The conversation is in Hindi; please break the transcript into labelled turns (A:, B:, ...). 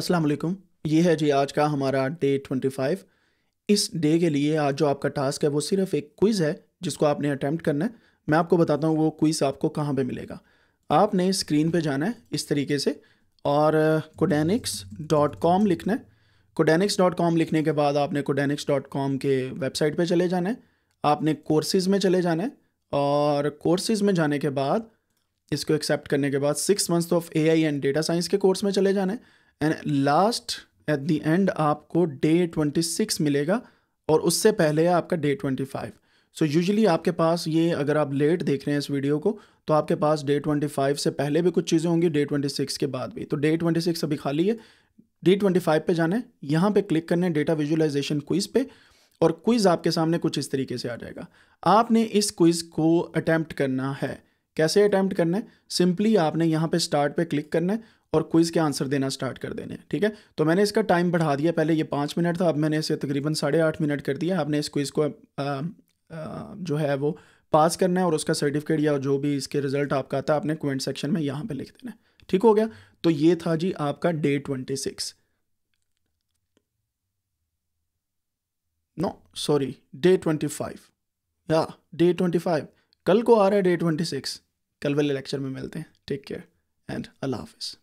A: अस्सलाम वालेकुम ये है जी आज का हमारा डे 25 इस डे के लिए आज जो आपका टास्क है वो सिर्फ एक क्विज़ है जिसको आपने अटैम्प्ट करना है मैं आपको बताता हूँ वो क्विज़ आपको कहाँ पे मिलेगा आपने स्क्रीन पे जाना है इस तरीके से और कोडेनिक्स डॉट कॉम लिखना है कोडेनिक्स डॉट कॉम लिखने के बाद आपने कोडेनिक्स डॉट कॉम के वेबसाइट पर चले जाना है आपने कोर्सेज़ में चले जाना है और कोर्सेज़ में जाने के बाद इसको एक्सेप्ट करने के बाद six months of A I and data science के कोर्स में चले जाना है and last at the end आपको डे 26 मिलेगा और उससे पहले है आपका डे 25 सो so आपके पास ये अगर आप लेट देख रहे हैं इस वीडियो को तो आपके पास डे 25 से पहले भी कुछ चीज़ें होंगी डे 26 के बाद भी तो डे 26 अभी खाली है डे 25 पे जाना है यहाँ पे क्लिक करना है डेटा विजुअलाइजेशन क्विज़ पे और क्विज़ आपके सामने कुछ इस तरीके से आ जाएगा आपने इस क्विज़ को अटैम्प्ट करना है कैसे अटैम्प्ट करना है सिंपली आपने यहाँ पे स्टार्ट पे क्लिक करना है और क्विज़ के आंसर देना स्टार्ट कर देने ठीक है तो मैंने इसका टाइम बढ़ा दिया पहले ये पाँच मिनट था अब मैंने इसे तकरीबन साढ़े आठ मिनट कर दिया आपने इस क्विज़ को आ, आ, जो है वो पास करना है और उसका सर्टिफिकेट या जो भी इसके रिजल्ट आपका आता है आपने कमेंट सेक्शन में यहाँ पर लिख देना है ठीक हो गया तो ये था जी आपका day twenty six no sorry day twenty five या डे ट्वेंटी फाइव कल को आ रहा है डे ट्वेंटी सिक्स कल वाले लेक्चर में मिलते हैं टेक केयर एंड अल्लाह हाफिज़